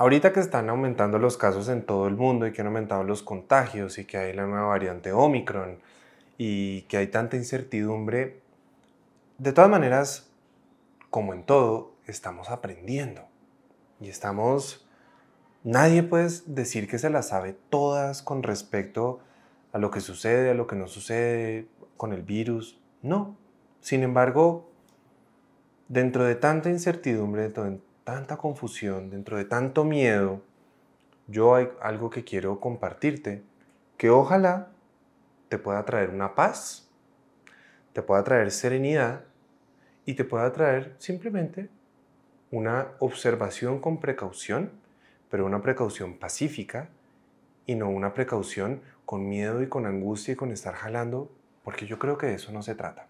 Ahorita que están aumentando los casos en todo el mundo y que han aumentado los contagios y que hay la nueva variante Omicron y que hay tanta incertidumbre, de todas maneras, como en todo, estamos aprendiendo y estamos... Nadie puede decir que se las sabe todas con respecto a lo que sucede, a lo que no sucede con el virus. No. Sin embargo, dentro de tanta incertidumbre, tanta confusión, dentro de tanto miedo, yo hay algo que quiero compartirte, que ojalá te pueda traer una paz, te pueda traer serenidad y te pueda traer simplemente una observación con precaución, pero una precaución pacífica y no una precaución con miedo y con angustia y con estar jalando, porque yo creo que de eso no se trata.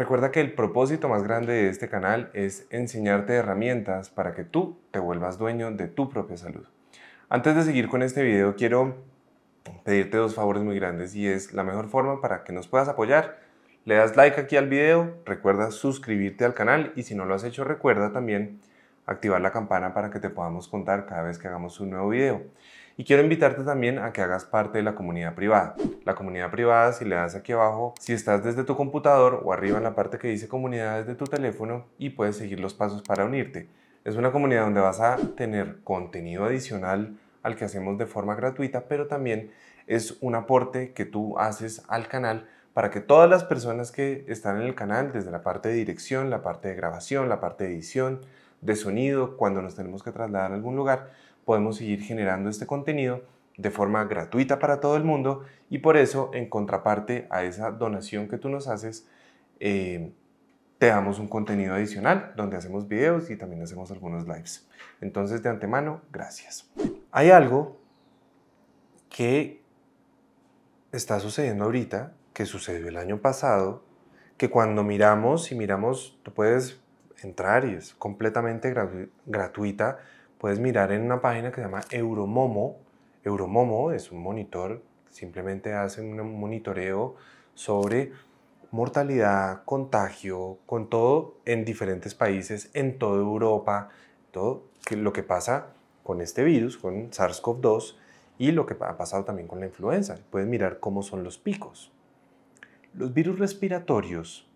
Recuerda que el propósito más grande de este canal es enseñarte herramientas para que tú te vuelvas dueño de tu propia salud. Antes de seguir con este video, quiero pedirte dos favores muy grandes y es la mejor forma para que nos puedas apoyar. Le das like aquí al video, recuerda suscribirte al canal y si no lo has hecho, recuerda también activar la campana para que te podamos contar cada vez que hagamos un nuevo video. Y quiero invitarte también a que hagas parte de la comunidad privada. La comunidad privada, si le das aquí abajo, si estás desde tu computador o arriba en la parte que dice comunidades desde tu teléfono y puedes seguir los pasos para unirte. Es una comunidad donde vas a tener contenido adicional al que hacemos de forma gratuita, pero también es un aporte que tú haces al canal para que todas las personas que están en el canal, desde la parte de dirección, la parte de grabación, la parte de edición, de sonido, cuando nos tenemos que trasladar a algún lugar, podemos seguir generando este contenido de forma gratuita para todo el mundo y por eso en contraparte a esa donación que tú nos haces, eh, te damos un contenido adicional donde hacemos videos y también hacemos algunos lives. Entonces de antemano, gracias. Hay algo que está sucediendo ahorita, que sucedió el año pasado, que cuando miramos y miramos, tú puedes entrar y es completamente gratuita puedes mirar en una página que se llama Euromomo. Euromomo es un monitor, simplemente hacen un monitoreo sobre mortalidad, contagio, con todo en diferentes países, en toda Europa, todo lo que pasa con este virus, con SARS-CoV-2 y lo que ha pasado también con la influenza. Puedes mirar cómo son los picos. Los virus respiratorios,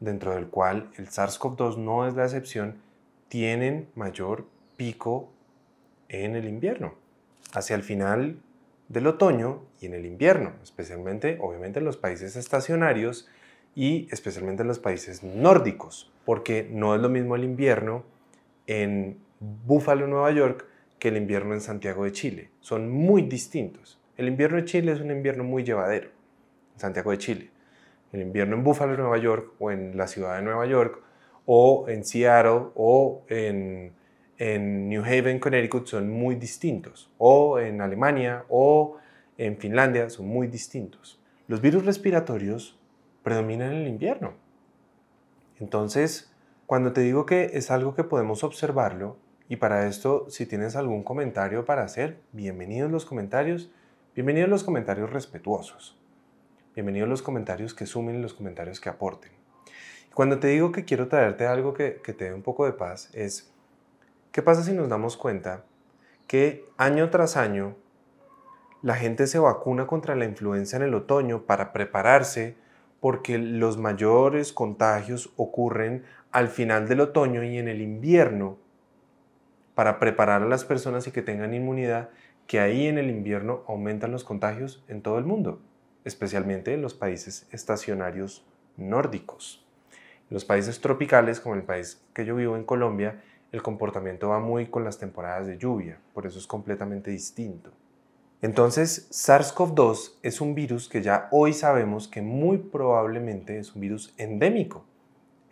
dentro del cual el SARS-CoV-2 no es la excepción, tienen mayor pico en el invierno, hacia el final del otoño y en el invierno, especialmente obviamente en los países estacionarios y especialmente en los países nórdicos, porque no es lo mismo el invierno en Búfalo, Nueva York, que el invierno en Santiago de Chile. Son muy distintos. El invierno de Chile es un invierno muy llevadero, en Santiago de Chile. El invierno en Búfalo, Nueva York, o en la ciudad de Nueva York, o en Seattle, o en en New Haven, Connecticut, son muy distintos, o en Alemania o en Finlandia son muy distintos. Los virus respiratorios predominan en el invierno. Entonces, cuando te digo que es algo que podemos observarlo, y para esto, si tienes algún comentario para hacer, bienvenidos los comentarios, bienvenidos los comentarios respetuosos, bienvenidos los comentarios que sumen, los comentarios que aporten. Cuando te digo que quiero traerte algo que, te dé un poco de paz, es ¿Qué pasa si nos damos cuenta que año tras año la gente se vacuna contra la influenza en el otoño para prepararse porque los mayores contagios ocurren al final del otoño y en el invierno para preparar a las personas y que tengan inmunidad, que ahí en el invierno aumentan los contagios en todo el mundo, especialmente en los países estacionarios nórdicos. los países tropicales, como el país que yo vivo en Colombia, el comportamiento va muy con las temporadas de lluvia, por eso es completamente distinto. Entonces, SARS-CoV-2 es un virus que ya hoy sabemos que muy probablemente es un virus endémico.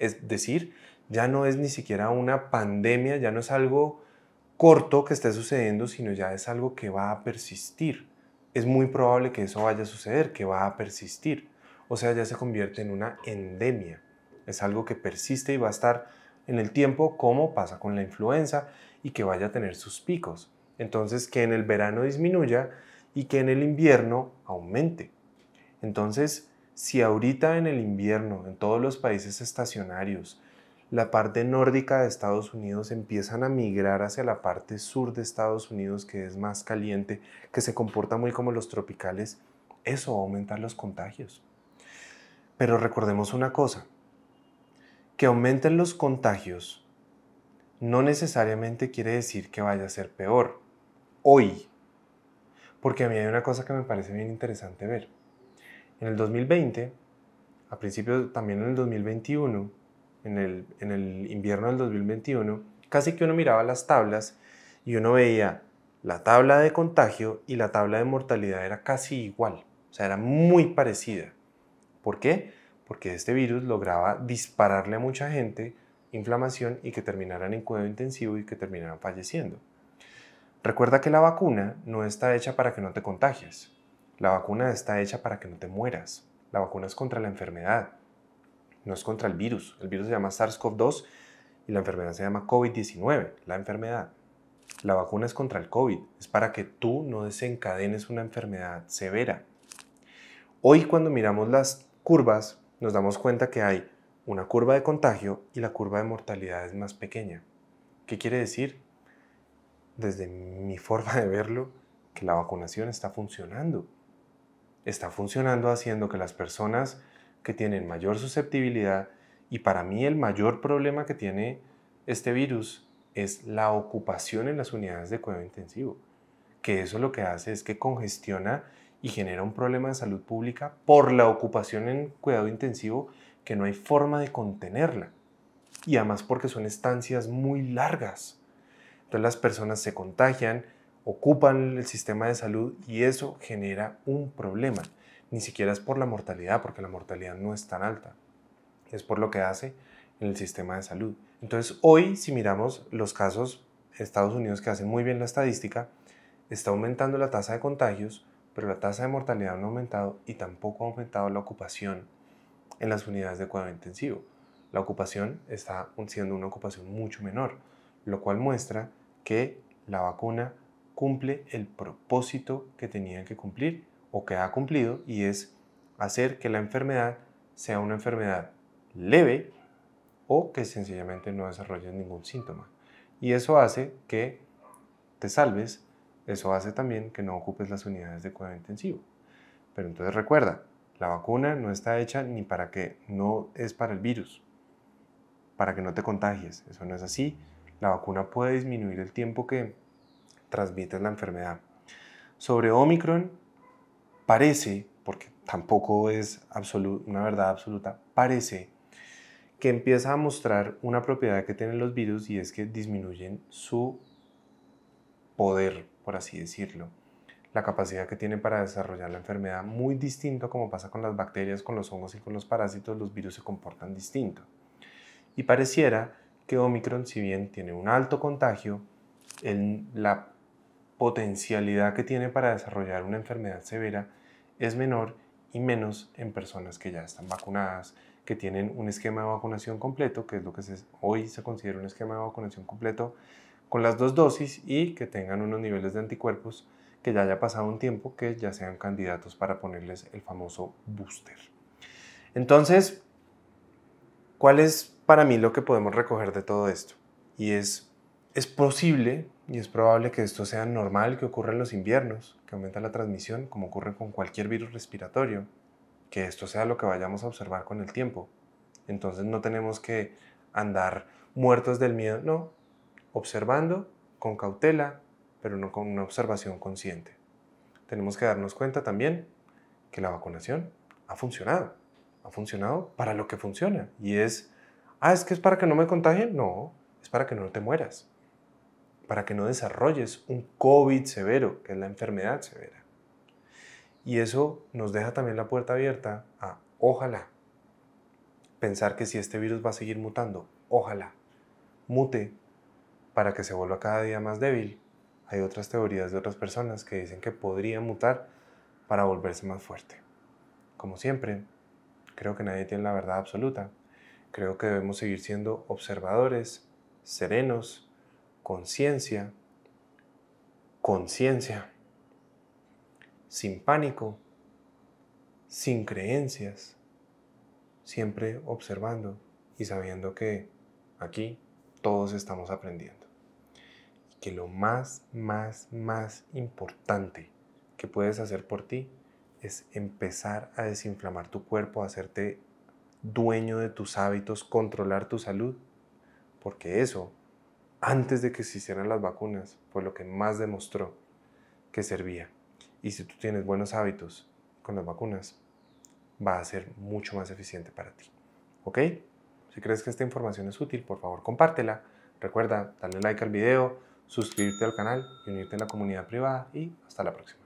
Es decir, ya no es ni siquiera una pandemia, ya no es algo corto que esté sucediendo, sino ya es algo que va a persistir. Es muy probable que eso vaya a suceder, que va a persistir. O sea, ya se convierte en una endemia. Es algo que persiste y va a estar en el tiempo como pasa con la influenza y que vaya a tener sus picos. Entonces que en el verano disminuya y que en el invierno aumente. Entonces, si ahorita en el invierno, en todos los países estacionarios, la parte nórdica de Estados Unidos empiezan a migrar hacia la parte sur de Estados Unidos, que es más caliente, que se comporta muy como los tropicales, eso va aumentar los contagios. Pero recordemos una cosa, que aumenten los contagios no necesariamente quiere decir que vaya a ser peor hoy. Porque a mí hay una cosa que me parece bien interesante ver. En el 2020, a principios también en el 2021, en el, en el invierno del 2021, casi que uno miraba las tablas y uno veía la tabla de contagio y la tabla de mortalidad era casi igual, o sea, era muy parecida. ¿Por qué? porque este virus lograba dispararle a mucha gente inflamación y que terminaran en cuidado intensivo y que terminaran falleciendo. Recuerda que la vacuna no está hecha para que no te contagies. La vacuna está hecha para que no te mueras. La vacuna es contra la enfermedad, no es contra el virus. El virus se llama SARS-CoV-2 y la enfermedad se llama COVID-19, la enfermedad. La vacuna es contra el COVID, es para que tú no desencadenes una enfermedad severa. Hoy cuando miramos las curvas nos damos cuenta que hay una curva de contagio y la curva de mortalidad es más pequeña. ¿Qué quiere decir? Desde mi forma de verlo, que la vacunación está funcionando. Está funcionando haciendo que las personas que tienen mayor susceptibilidad, y para mí el mayor problema que tiene este virus es la ocupación en las unidades de cuidado intensivo, que eso lo que hace es que congestiona y genera un problema de salud pública por la ocupación en cuidado intensivo que no hay forma de contenerla. Y además porque son estancias muy largas. Entonces las personas se contagian, ocupan el sistema de salud y eso genera un problema. Ni siquiera es por la mortalidad, porque la mortalidad no es tan alta. Es por lo que hace en el sistema de salud. Entonces hoy si miramos los casos, Estados Unidos que hacen muy bien la estadística, está aumentando la tasa de contagios, pero la tasa de mortalidad no ha aumentado y tampoco ha aumentado la ocupación en las unidades de cuidado intensivo. La ocupación está siendo una ocupación mucho menor, lo cual muestra que la vacuna cumple el propósito que tenía que cumplir o que ha cumplido y es hacer que la enfermedad sea una enfermedad leve o que sencillamente no desarrolle ningún síntoma. Y eso hace que te salves eso hace también que no ocupes las unidades de cuidado intensivo. Pero entonces recuerda, la vacuna no está hecha ni para que no es para el virus, para que no te contagies. Eso no es así. La vacuna puede disminuir el tiempo que transmites la enfermedad. Sobre Omicron, parece, porque tampoco es una verdad absoluta, parece que empieza a mostrar una propiedad que tienen los virus y es que disminuyen su poder por así decirlo. La capacidad que tiene para desarrollar la enfermedad, muy distinto como pasa con las bacterias, con los hongos y con los parásitos, los virus se comportan distinto. Y pareciera que Omicron, si bien tiene un alto contagio, en la potencialidad que tiene para desarrollar una enfermedad severa es menor y menos en personas que ya están vacunadas, que tienen un esquema de vacunación completo, que es lo que hoy se considera un esquema de vacunación completo, con las dos dosis y que tengan unos niveles de anticuerpos que ya haya pasado un tiempo que ya sean candidatos para ponerles el famoso booster. Entonces, ¿cuál es para mí lo que podemos recoger de todo esto? Y es, es posible y es probable que esto sea normal que ocurra en los inviernos, que aumenta la transmisión como ocurre con cualquier virus respiratorio, que esto sea lo que vayamos a observar con el tiempo. Entonces no tenemos que andar muertos del miedo, no, observando con cautela, pero no con una observación consciente. Tenemos que darnos cuenta también que la vacunación ha funcionado. Ha funcionado para lo que funciona. Y es, ah, es que es para que no me contagien. No, es para que no te mueras. Para que no desarrolles un COVID severo, que es la enfermedad severa. Y eso nos deja también la puerta abierta a, ojalá, pensar que si este virus va a seguir mutando, ojalá, mute para que se vuelva cada día más débil. Hay otras teorías de otras personas que dicen que podría mutar para volverse más fuerte. Como siempre, creo que nadie tiene la verdad absoluta. Creo que debemos seguir siendo observadores, serenos, conciencia, conciencia, sin pánico, sin creencias, siempre observando y sabiendo que aquí todos estamos aprendiendo que lo más, más, más importante que puedes hacer por ti es empezar a desinflamar tu cuerpo, hacerte dueño de tus hábitos, controlar tu salud, porque eso, antes de que se hicieran las vacunas, fue lo que más demostró que servía. Y si tú tienes buenos hábitos con las vacunas, va a ser mucho más eficiente para ti. ¿Ok? Si crees que esta información es útil, por favor compártela. Recuerda darle like al video, suscribirte al canal y unirte a la comunidad privada y hasta la próxima.